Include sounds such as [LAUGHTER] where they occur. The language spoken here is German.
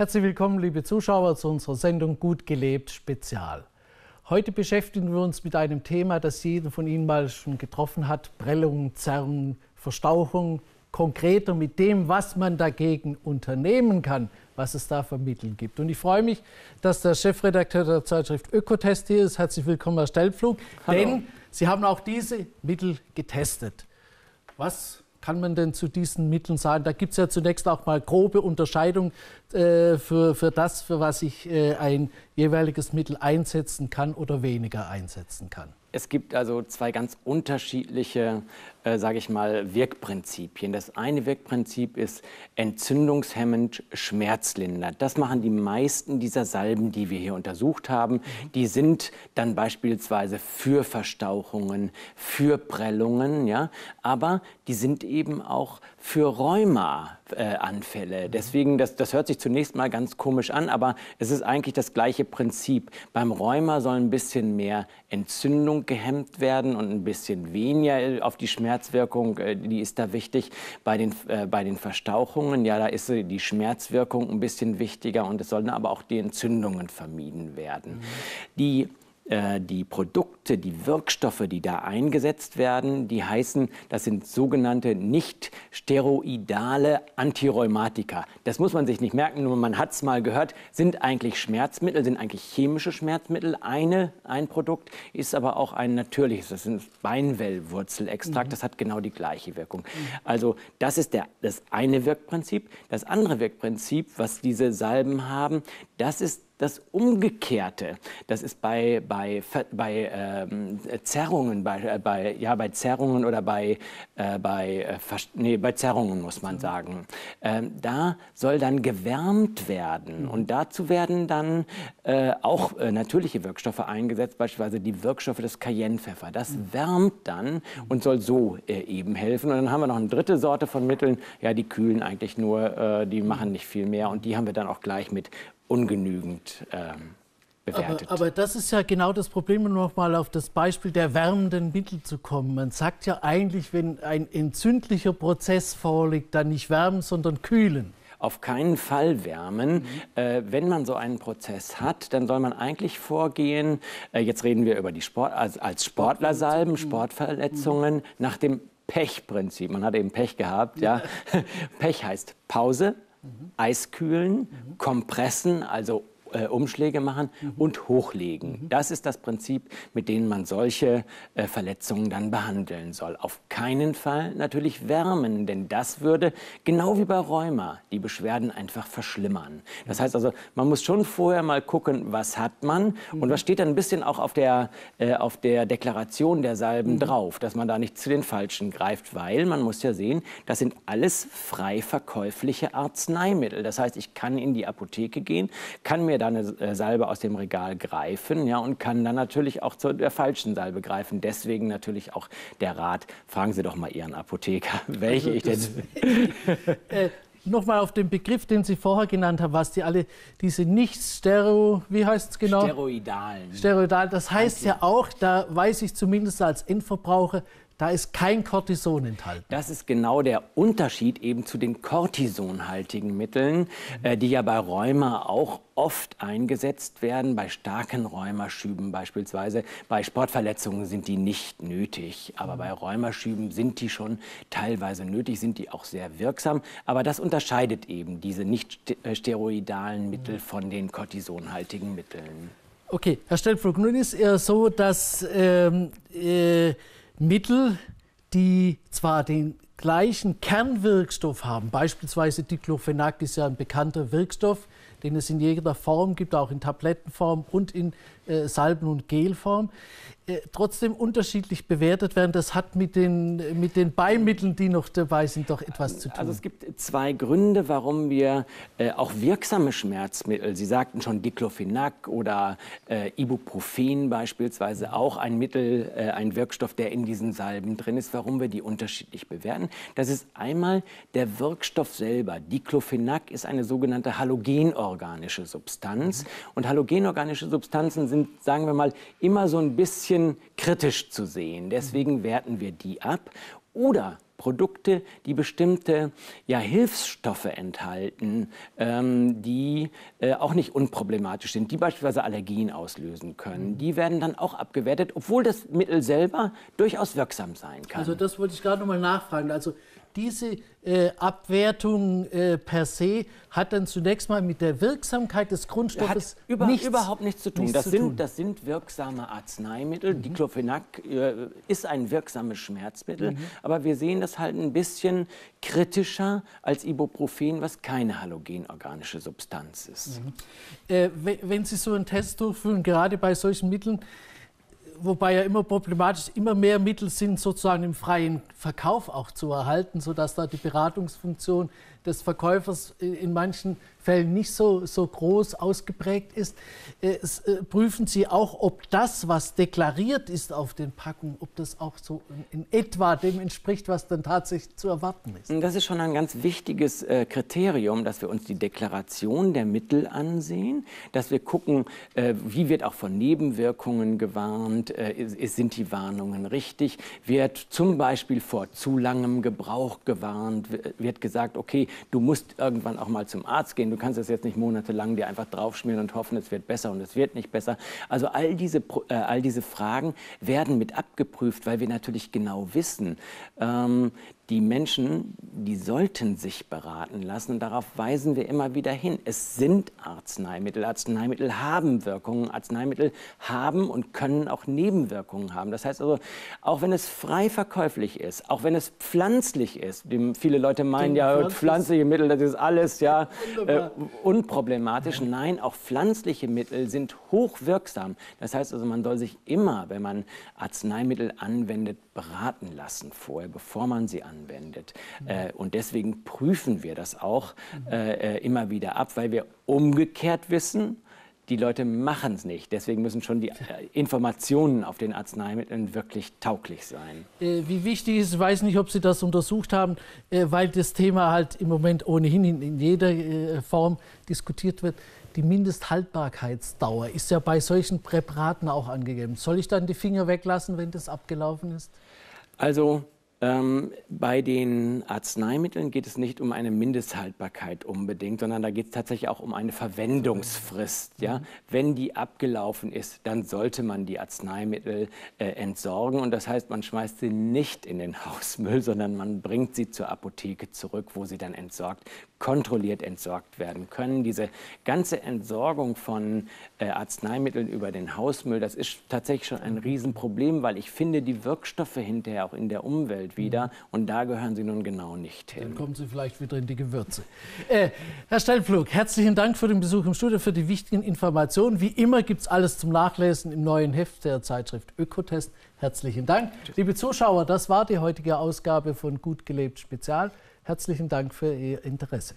Herzlich willkommen, liebe Zuschauer, zu unserer Sendung Gut gelebt Spezial. Heute beschäftigen wir uns mit einem Thema, das jeden von Ihnen mal schon getroffen hat: Prellung, Zerrung, Verstauchung. Konkreter mit dem, was man dagegen unternehmen kann, was es da für Mittel gibt. Und ich freue mich, dass der Chefredakteur der Zeitschrift Ökotest hier ist. Herzlich willkommen, Herr Stellpflug. Hallo. Denn Sie haben auch diese Mittel getestet. Was kann man denn zu diesen Mitteln sagen? Da gibt es ja zunächst auch mal grobe Unterscheidung äh, für, für das, für was ich äh, ein jeweiliges Mittel einsetzen kann oder weniger einsetzen kann. Es gibt also zwei ganz unterschiedliche, äh, sage ich mal, Wirkprinzipien. Das eine Wirkprinzip ist entzündungshemmend, schmerzlindernd. Das machen die meisten dieser Salben, die wir hier untersucht haben. Mhm. Die sind dann beispielsweise für Verstauchungen, für Prellungen, ja, aber die sind eben auch für Rheuma Anfälle. Mhm. Deswegen, das, das hört sich zunächst mal ganz komisch an, aber es ist eigentlich das gleiche Prinzip. Beim Rheuma soll ein bisschen mehr Entzündung gehemmt werden und ein bisschen weniger äh, auf die Schmerzwirkung, äh, die ist da wichtig. Bei den, äh, bei den Verstauchungen, ja, da ist äh, die Schmerzwirkung ein bisschen wichtiger und es sollen aber auch die Entzündungen vermieden werden. Mhm. Die, äh, die Produkte, Produkte, die Wirkstoffe, die da eingesetzt werden, die heißen, das sind sogenannte nicht steroidale Antirheumatika. Das muss man sich nicht merken, nur man hat es mal gehört, sind eigentlich Schmerzmittel, sind eigentlich chemische Schmerzmittel. Eine, ein Produkt ist aber auch ein natürliches, das ist Beinwellwurzelextrakt, mhm. das hat genau die gleiche Wirkung. Mhm. Also das ist der, das eine Wirkprinzip. Das andere Wirkprinzip, was diese Salben haben, das ist das Umgekehrte. Das ist bei, bei, bei äh, ähm, Zerrungen, bei, äh, bei, ja, bei Zerrungen oder bei, äh, bei, äh, nee, bei Zerrungen muss man mhm. sagen, ähm, da soll dann gewärmt werden. Mhm. Und dazu werden dann äh, auch äh, natürliche Wirkstoffe eingesetzt, beispielsweise die Wirkstoffe des Cayennepfeffer. Das mhm. wärmt dann und soll so eben helfen. Und dann haben wir noch eine dritte Sorte von Mitteln, ja, die kühlen eigentlich nur, die machen nicht viel mehr. Und die haben wir dann auch gleich mit ungenügend. Ähm, bewertet. Aber, aber das ist ja genau das Problem, um nochmal auf das Beispiel der wärmenden Mittel zu kommen. Man sagt ja eigentlich, wenn ein entzündlicher Prozess vorliegt, dann nicht wärmen, sondern kühlen auf keinen Fall wärmen. Äh, wenn man so einen Prozess hat, dann soll man eigentlich vorgehen, äh, jetzt reden wir über die Sport, als, als Sportler mhm. Sportverletzungen mhm. nach dem Pechprinzip. Man hat eben Pech gehabt, ja. [LAUGHS] Pech heißt Pause, mhm. Eiskühlen, Kompressen, also äh, Umschläge machen mhm. und hochlegen. Mhm. Das ist das Prinzip, mit dem man solche äh, Verletzungen dann behandeln soll. Auf keinen Fall natürlich wärmen, denn das würde, genau wie bei Rheuma, die Beschwerden einfach verschlimmern. Das heißt also, man muss schon vorher mal gucken, was hat man mhm. und was steht dann ein bisschen auch auf der, äh, auf der Deklaration der Salben mhm. drauf, dass man da nicht zu den Falschen greift, weil man muss ja sehen, das sind alles frei verkäufliche Arzneimittel. Das heißt, ich kann in die Apotheke gehen, kann mir da eine äh, Salbe aus dem Regal greifen ja, und kann dann natürlich auch zu der falschen Salbe greifen. Deswegen natürlich auch der Rat, fragen Sie doch mal Ihren Apotheker, [LAUGHS] welche also ich denn... [LAUGHS] Äh, nochmal auf den Begriff, den Sie vorher genannt haben, was die alle, diese nicht stero, wie heißt es genau? Steroidalen. Steroidal, das heißt okay. ja auch, da weiß ich zumindest als Endverbraucher, da ist kein Cortison enthalten. Das ist genau der Unterschied eben zu den cortisonhaltigen Mitteln, mhm. äh, die ja bei Rheuma auch oft eingesetzt werden, bei starken Rheumaschüben beispielsweise. Bei Sportverletzungen sind die nicht nötig, aber mhm. bei Rheumaschüben sind die schon teilweise nötig, sind die auch sehr wirksam. Aber das unterscheidet eben diese nicht äh, steroidalen Mittel mhm. von den cortisonhaltigen Mitteln. Okay, Herr Stelfrug, nun ist es so, dass ähm, äh, Mittel, die zwar den gleichen Kernwirkstoff haben, beispielsweise Diclofenac ist ja ein bekannter Wirkstoff, den es in jeder Form gibt, auch in Tablettenform und in äh, Salben- und Gelform, äh, trotzdem unterschiedlich bewertet werden. Das hat mit den, mit den Beimitteln, die noch dabei sind, doch etwas zu tun. Also es gibt zwei Gründe, warum wir äh, auch wirksame Schmerzmittel, Sie sagten schon Diclofenac oder äh, Ibuprofen beispielsweise, auch ein Mittel, äh, ein Wirkstoff, der in diesen Salben drin ist, warum wir die unterschiedlich bewerten. Das ist einmal der Wirkstoff selber. Diclofenac ist eine sogenannte halogenorganische Substanz. Mhm. Und halogenorganische Substanzen sind und sagen wir mal immer so ein bisschen kritisch zu sehen. Deswegen mhm. werten wir die ab. Oder Produkte, die bestimmte ja, Hilfsstoffe enthalten, ähm, die äh, auch nicht unproblematisch sind, die beispielsweise Allergien auslösen können. Mhm. Die werden dann auch abgewertet, obwohl das Mittel selber durchaus wirksam sein kann. Also das wollte ich gerade nochmal nachfragen. Also diese äh, Abwertung äh, per se hat dann zunächst mal mit der Wirksamkeit des Grundstoffes über, nichts, überhaupt nichts zu tun. Nichts das, zu sind, tun. das, sind, wirksame Arzneimittel. Mhm. Diclofenac äh, ist ein wirksames Schmerzmittel, mhm. aber wir sehen das halt ein bisschen kritischer als Ibuprofen, was keine halogenorganische Substanz ist. Mhm. Äh, wenn Sie so einen Test durchführen, gerade bei solchen Mitteln, wobei ja immer problematisch, immer mehr Mittel sind sozusagen im freien Verkauf auch zu erhalten, sodass da die Beratungsfunktion des Verkäufers in manchen Fällen nicht so, so groß ausgeprägt ist, äh, äh, prüfen Sie auch, ob das, was deklariert ist auf den Packungen, ob das auch so in, etwa dem entspricht, was dann tatsächlich zu erwarten ist. Das ist schon ein ganz wichtiges äh, Kriterium, dass wir uns die Deklaration der Mittel ansehen, dass wir gucken, wie wird auch von Nebenwirkungen gewarnt, sind die Warnungen richtig, wird zum Beispiel vor zu langem Gebrauch gewarnt, wird gesagt, okay, du musst irgendwann auch mal zum Arzt gehen, du kannst das jetzt nicht monatelang dir einfach draufschmieren und hoffen, es wird besser und es wird nicht besser. Also all diese, äh, all diese Fragen werden mit abgeprüft, weil wir natürlich genau wissen, ähm, die Menschen, die sollten sich beraten lassen. Und darauf weisen wir immer wieder hin. Es sind Arzneimittel. Arzneimittel haben Wirkungen. Arzneimittel haben und können auch Nebenwirkungen haben. Das heißt also, auch wenn es frei verkäuflich ist, auch wenn es pflanzlich ist, viele Leute meinen genau, ja, pflanzlich. pflanzliche Mittel, das ist alles ja äh, unproblematisch. Nein, auch pflanzliche Mittel sind hochwirksam. Das heißt also, man soll sich immer, wenn man Arzneimittel anwendet, beraten lassen vorher, bevor man sie anwendet anwendet. Mhm. und deswegen prüfen wir das auch mhm. immer wieder ab, weil wir umgekehrt wissen, die Leute machen es nicht. Deswegen müssen schon die Informationen auf den Arzneimitteln wirklich tauglich sein. Äh, wie wichtig ist, ich weiß nicht, ob Sie das untersucht haben, äh, weil das Thema halt im Moment ohnehin in, in jeder äh, Form diskutiert wird. Die Mindesthaltbarkeitsdauer ist ja bei solchen Präparaten auch angegeben. Soll ich dann die Finger weglassen, wenn das abgelaufen ist? Also ähm, bei den Arzneimitteln geht es nicht um eine Mindesthaltbarkeit unbedingt, sondern da geht es tatsächlich auch um eine Verwendungsfrist. Ja? Mhm. Wenn die abgelaufen ist, dann sollte man die Arzneimittel äh, entsorgen. Und das heißt, man schmeißt sie nicht in den [LAUGHS] Hausmüll, sondern man bringt sie zur Apotheke zurück, wo sie dann entsorgt, kontrolliert entsorgt werden können. Diese ganze Entsorgung von äh, Arzneimitteln über den Hausmüll, das ist tatsächlich schon ein Riesenproblem, weil ich finde die Wirkstoffe hinterher auch in der Umwelt Umwelt wieder. Und da gehören sie nun genau nicht hin. Dann kommen sie vielleicht wieder in die Gewürze. Äh, Herr Steinflug, herzlichen Dank für den Besuch im Studio, für die wichtigen Informationen. Wie immer gibt es alles zum Nachlesen im neuen Heft der Zeitschrift Ökotest. Herzlichen Dank. Tschüss. Liebe Zuschauer, das war die heutige Ausgabe von Gut gelebt Spezial. Herzlichen Dank für Ihr Interesse.